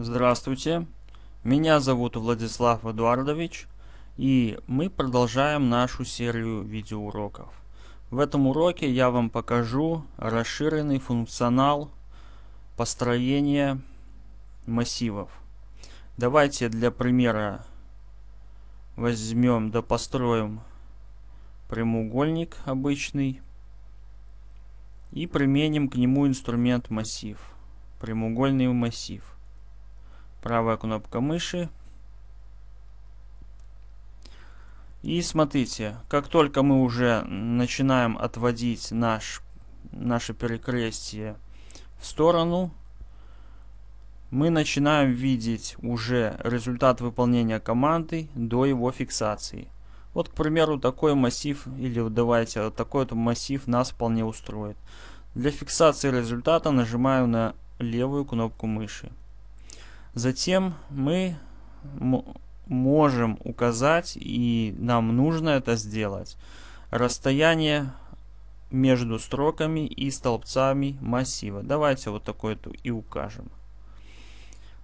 Здравствуйте, меня зовут Владислав Эдуардович, и мы продолжаем нашу серию видеоуроков. В этом уроке я вам покажу расширенный функционал построения массивов. Давайте для примера возьмем да построим прямоугольник обычный и применим к нему инструмент массив, прямоугольный массив правая кнопка мыши. И смотрите, как только мы уже начинаем отводить наш, наше перекрестие в сторону, мы начинаем видеть уже результат выполнения команды до его фиксации. Вот, к примеру, такой массив, или давайте, такой-то массив нас вполне устроит. Для фиксации результата нажимаю на левую кнопку мыши. Затем мы можем указать, и нам нужно это сделать, расстояние между строками и столбцами массива. Давайте вот такое и укажем.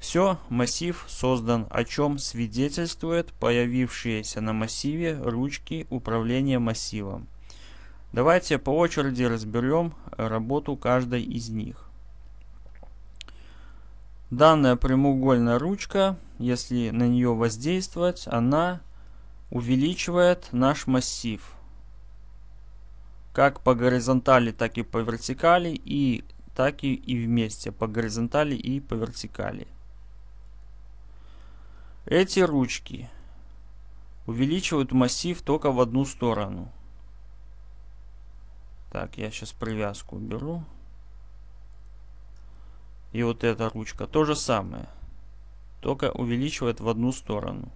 Все, массив создан, о чем свидетельствует появившиеся на массиве ручки управления массивом. Давайте по очереди разберем работу каждой из них. Данная прямоугольная ручка, если на нее воздействовать, она увеличивает наш массив. Как по горизонтали, так и по вертикали, и так и, и вместе по горизонтали и по вертикали. Эти ручки увеличивают массив только в одну сторону. Так, я сейчас привязку уберу и вот эта ручка. То же самое, только увеличивает в одну сторону.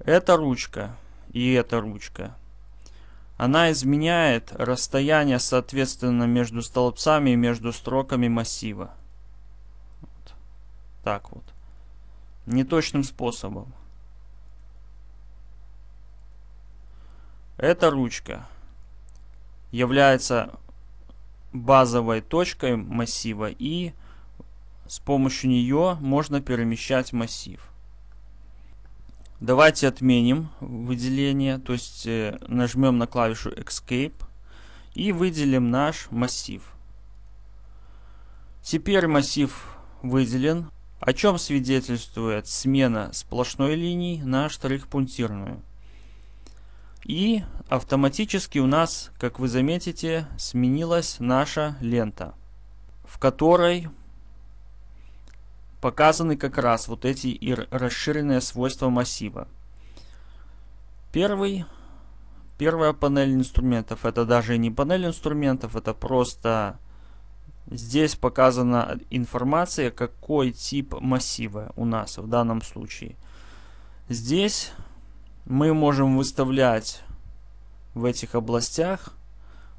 Эта ручка и эта ручка, она изменяет расстояние, соответственно, между столбцами и между строками массива. Вот. Так вот. Неточным способом. Эта ручка является базовой точкой массива и с помощью нее можно перемещать массив. Давайте отменим выделение, то есть э, нажмем на клавишу Escape и выделим наш массив. Теперь массив выделен, о чем свидетельствует смена сплошной линии на штрих-пунктирную. И автоматически у нас, как вы заметите, сменилась наша лента, в которой показаны как раз вот эти и расширенные свойства массива. Первый, первая панель инструментов, это даже не панель инструментов, это просто здесь показана информация, какой тип массива у нас в данном случае. Здесь мы можем выставлять в этих областях,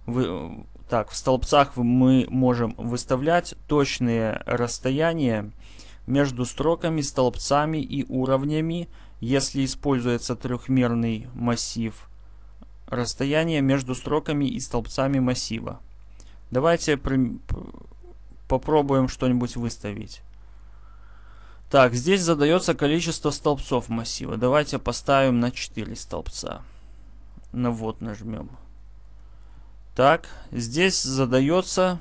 вы, так, в столбцах мы можем выставлять точные расстояния между строками, столбцами и уровнями, если используется трехмерный массив, расстояние между строками и столбцами массива. Давайте при... попробуем что-нибудь выставить. Так, здесь задается количество столбцов массива. Давайте поставим на 4 столбца. На вот нажмем. Так, здесь задается,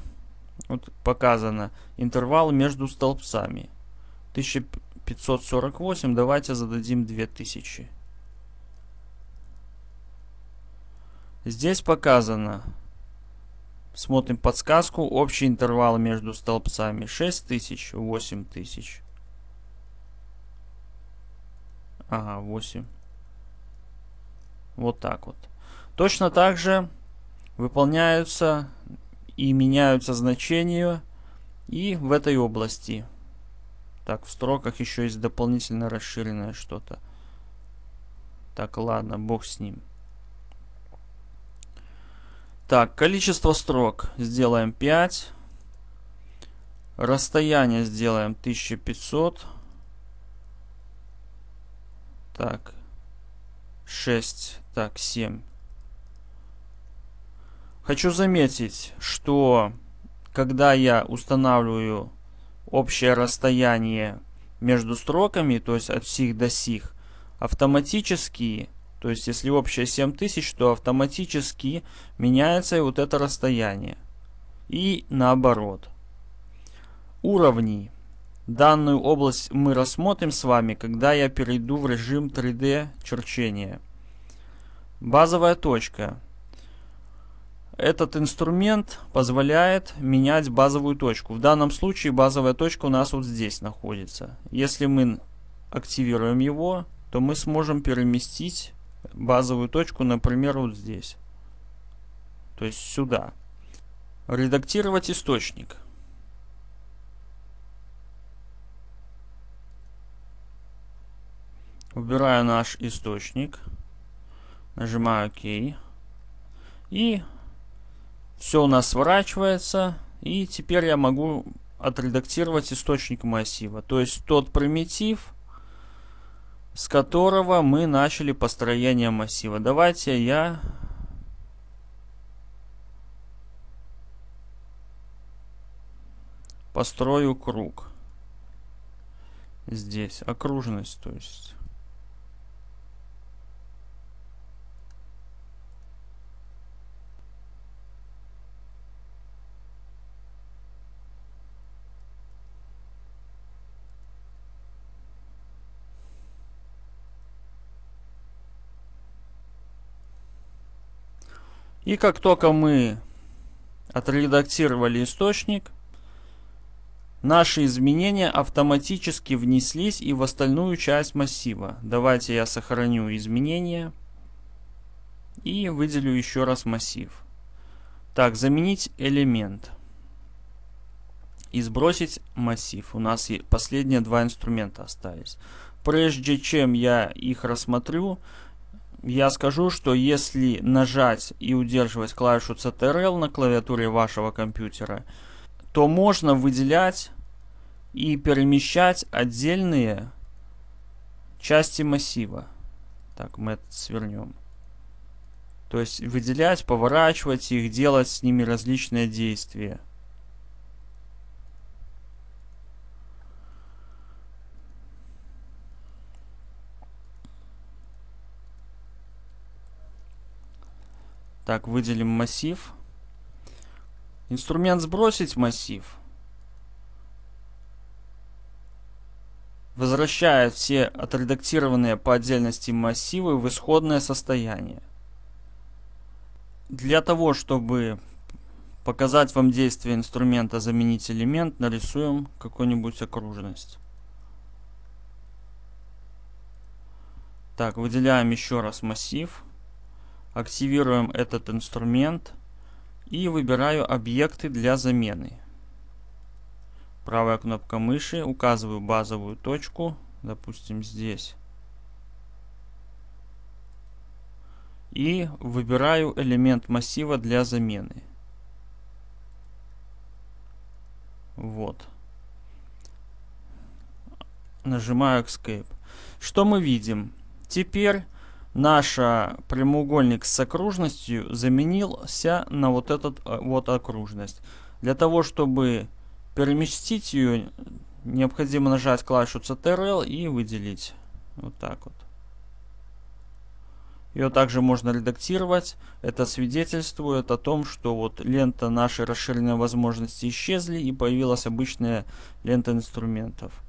вот показано, интервал между столбцами. 1548, давайте зададим 2000. Здесь показано, смотрим подсказку, общий интервал между столбцами 6000, 8000. Ага, 8. Вот так вот. Точно так же выполняются и меняются значения и в этой области. Так, в строках еще есть дополнительно расширенное что-то. Так, ладно, бог с ним. Так, количество строк сделаем 5. Расстояние сделаем 1500. Так. 6. Так, 7. Хочу заметить, что когда я устанавливаю общее расстояние между строками, то есть от сих до сих, автоматически, то есть если общее 7000, то автоматически меняется и вот это расстояние. И наоборот. Уровни. Данную область мы рассмотрим с вами, когда я перейду в режим 3D черчения. Базовая точка. Этот инструмент позволяет менять базовую точку. В данном случае базовая точка у нас вот здесь находится. Если мы активируем его, то мы сможем переместить базовую точку, например, вот здесь. То есть сюда. Редактировать источник. Выбираю наш источник. Нажимаю ОК. И все у нас сворачивается. И теперь я могу отредактировать источник массива. То есть тот примитив, с которого мы начали построение массива. Давайте я... Построю круг. Здесь окружность, то есть... И как только мы отредактировали источник, наши изменения автоматически внеслись и в остальную часть массива. Давайте я сохраню изменения и выделю еще раз массив. Так, заменить элемент и сбросить массив. У нас последние два инструмента остались. Прежде чем я их рассмотрю, я скажу, что если нажать и удерживать клавишу CTRL на клавиатуре вашего компьютера, то можно выделять и перемещать отдельные части массива. Так, мы это свернем. То есть выделять, поворачивать их, делать с ними различные действия. Так, выделим массив. Инструмент сбросить массив. возвращая все отредактированные по отдельности массивы в исходное состояние. Для того, чтобы показать вам действие инструмента «Заменить элемент», нарисуем какую-нибудь окружность. Так, выделяем еще раз массив. Массив активируем этот инструмент и выбираю объекты для замены. Правая кнопка мыши, указываю базовую точку, допустим здесь. И выбираю элемент массива для замены. Вот. Нажимаю Escape. Что мы видим? Теперь наш прямоугольник с окружностью заменился на вот этот э, вот окружность. Для того, чтобы переместить ее, необходимо нажать клавишу CTRL и выделить. Вот так вот. Ее также можно редактировать. Это свидетельствует о том, что вот лента нашей расширенной возможности исчезли и появилась обычная лента инструментов.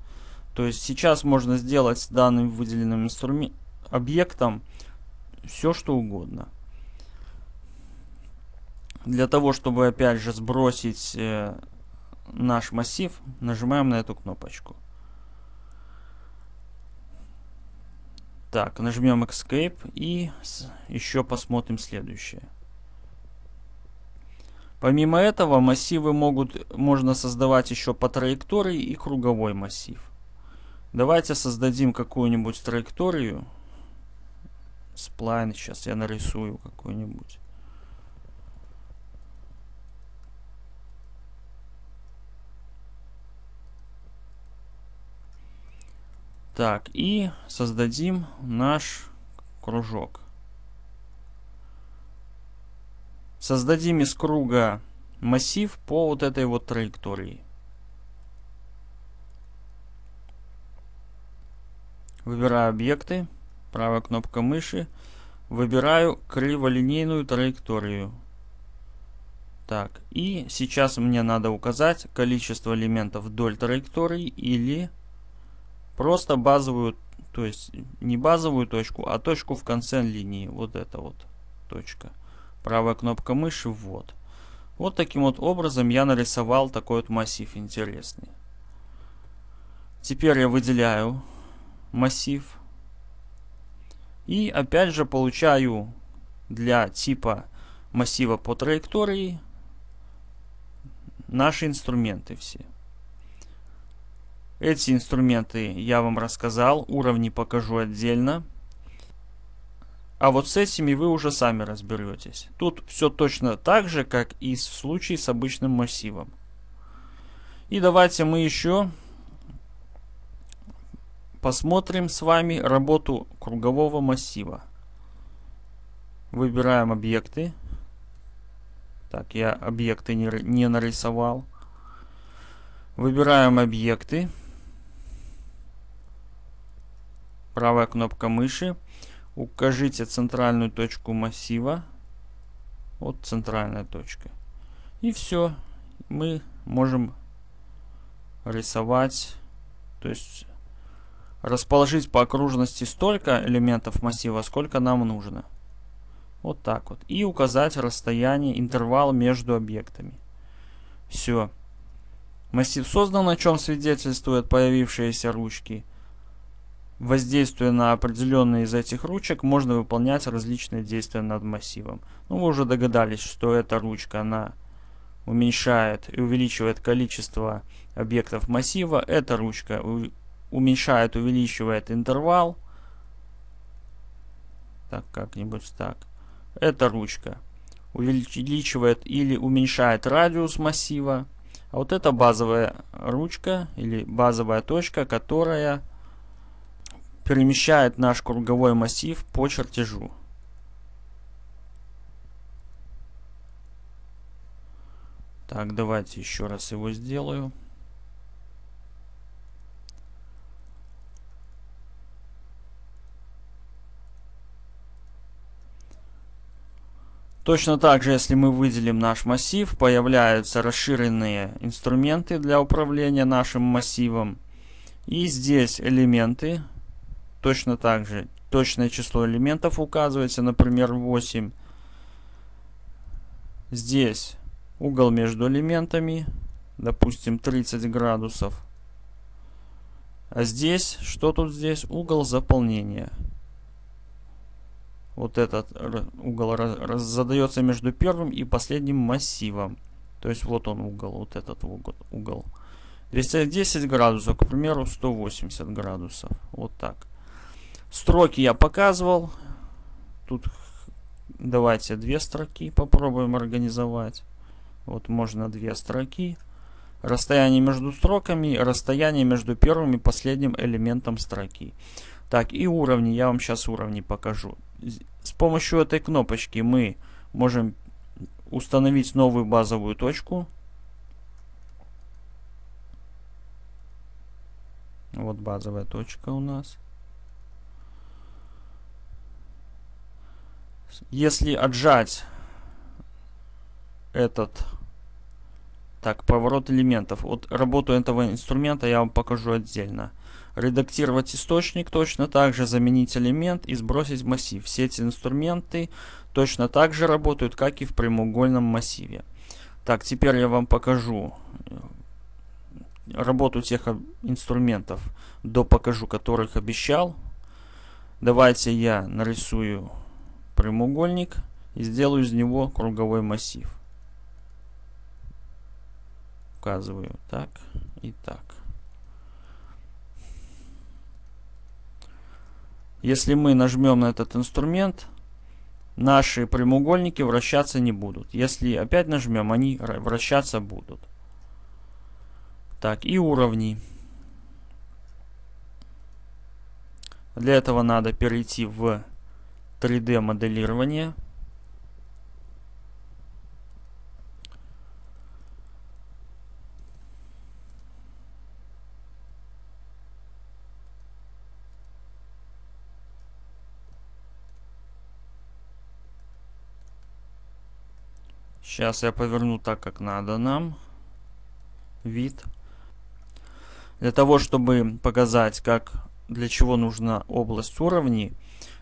То есть сейчас можно сделать с данным выделенным инструментом объектом все что угодно. Для того, чтобы опять же сбросить э, наш массив, нажимаем на эту кнопочку. Так, нажмем Escape и еще посмотрим следующее. Помимо этого, массивы могут, можно создавать еще по траектории и круговой массив. Давайте создадим какую-нибудь траекторию сплайн сейчас я нарисую какой-нибудь. Так, и создадим наш кружок. Создадим из круга массив по вот этой вот траектории. Выбираю объекты правая кнопка мыши, выбираю криволинейную траекторию. Так, и сейчас мне надо указать количество элементов вдоль траектории или просто базовую, то есть не базовую точку, а точку в конце линии. Вот это вот точка. Правая кнопка мыши, вот. Вот таким вот образом я нарисовал такой вот массив интересный. Теперь я выделяю массив. И опять же получаю для типа массива по траектории наши инструменты все. Эти инструменты я вам рассказал, уровни покажу отдельно. А вот с этими вы уже сами разберетесь. Тут все точно так же, как и в случае с обычным массивом. И давайте мы еще Посмотрим с вами работу кругового массива. Выбираем объекты. Так, я объекты не, не нарисовал. Выбираем объекты. Правая кнопка мыши. Укажите центральную точку массива. Вот центральная точка. И все. Мы можем рисовать. То есть расположить по окружности столько элементов массива, сколько нам нужно. Вот так вот. И указать расстояние, интервал между объектами. Все. Массив создан, о чем свидетельствуют появившиеся ручки. Воздействуя на определенные из этих ручек, можно выполнять различные действия над массивом. Ну, вы уже догадались, что эта ручка, она уменьшает и увеличивает количество объектов массива. Эта ручка уменьшает, увеличивает интервал. Так, как-нибудь так. Это ручка. Увеличивает или уменьшает радиус массива. А вот это базовая ручка или базовая точка, которая перемещает наш круговой массив по чертежу. Так, давайте еще раз его сделаю. Точно так же, если мы выделим наш массив, появляются расширенные инструменты для управления нашим массивом. И здесь элементы. Точно так же точное число элементов указывается, например 8. Здесь угол между элементами, допустим 30 градусов. А здесь, что тут здесь? Угол заполнения вот этот угол раз, раз, задается между первым и последним массивом. То есть вот он угол, вот этот угол. угол. 310 градусов, к примеру, 180 градусов. Вот так. Строки я показывал. Тут давайте две строки попробуем организовать. Вот можно две строки. Расстояние между строками, расстояние между первым и последним элементом строки. Так, и уровни. Я вам сейчас уровни покажу. С помощью этой кнопочки мы можем установить новую базовую точку. Вот базовая точка у нас. Если отжать этот так, поворот элементов. Вот работу этого инструмента я вам покажу отдельно. Редактировать источник точно так же, заменить элемент и сбросить массив. Все эти инструменты точно так же работают, как и в прямоугольном массиве. Так, теперь я вам покажу э, работу тех э, инструментов, до покажу которых обещал. Давайте я нарисую прямоугольник и сделаю из него круговой массив указываю так и так. Если мы нажмем на этот инструмент, наши прямоугольники вращаться не будут. Если опять нажмем, они вращаться будут. Так, и уровни. Для этого надо перейти в 3D моделирование. Сейчас я поверну так, как надо нам. Вид. Для того, чтобы показать, как для чего нужна область уровней,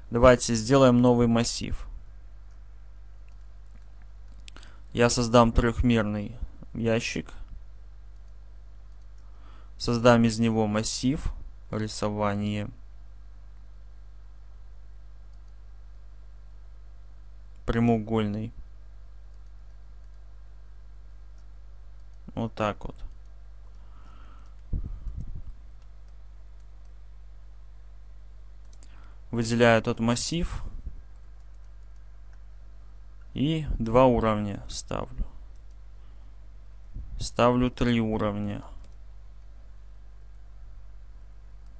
давайте сделаем новый массив. Я создам трехмерный ящик. Создам из него массив рисования Прямоугольный. Вот так вот. Выделяю этот массив. И два уровня ставлю. Ставлю три уровня.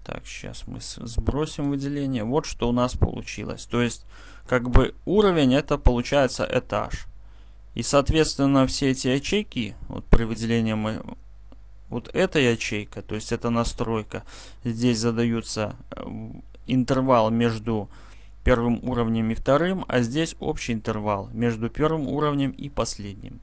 Так, сейчас мы сбросим выделение. Вот что у нас получилось. То есть, как бы уровень это получается этаж. И, соответственно, все эти ячейки, вот при выделении мы, вот эта ячейка, то есть это настройка, здесь задаются э, интервал между первым уровнем и вторым, а здесь общий интервал между первым уровнем и последним.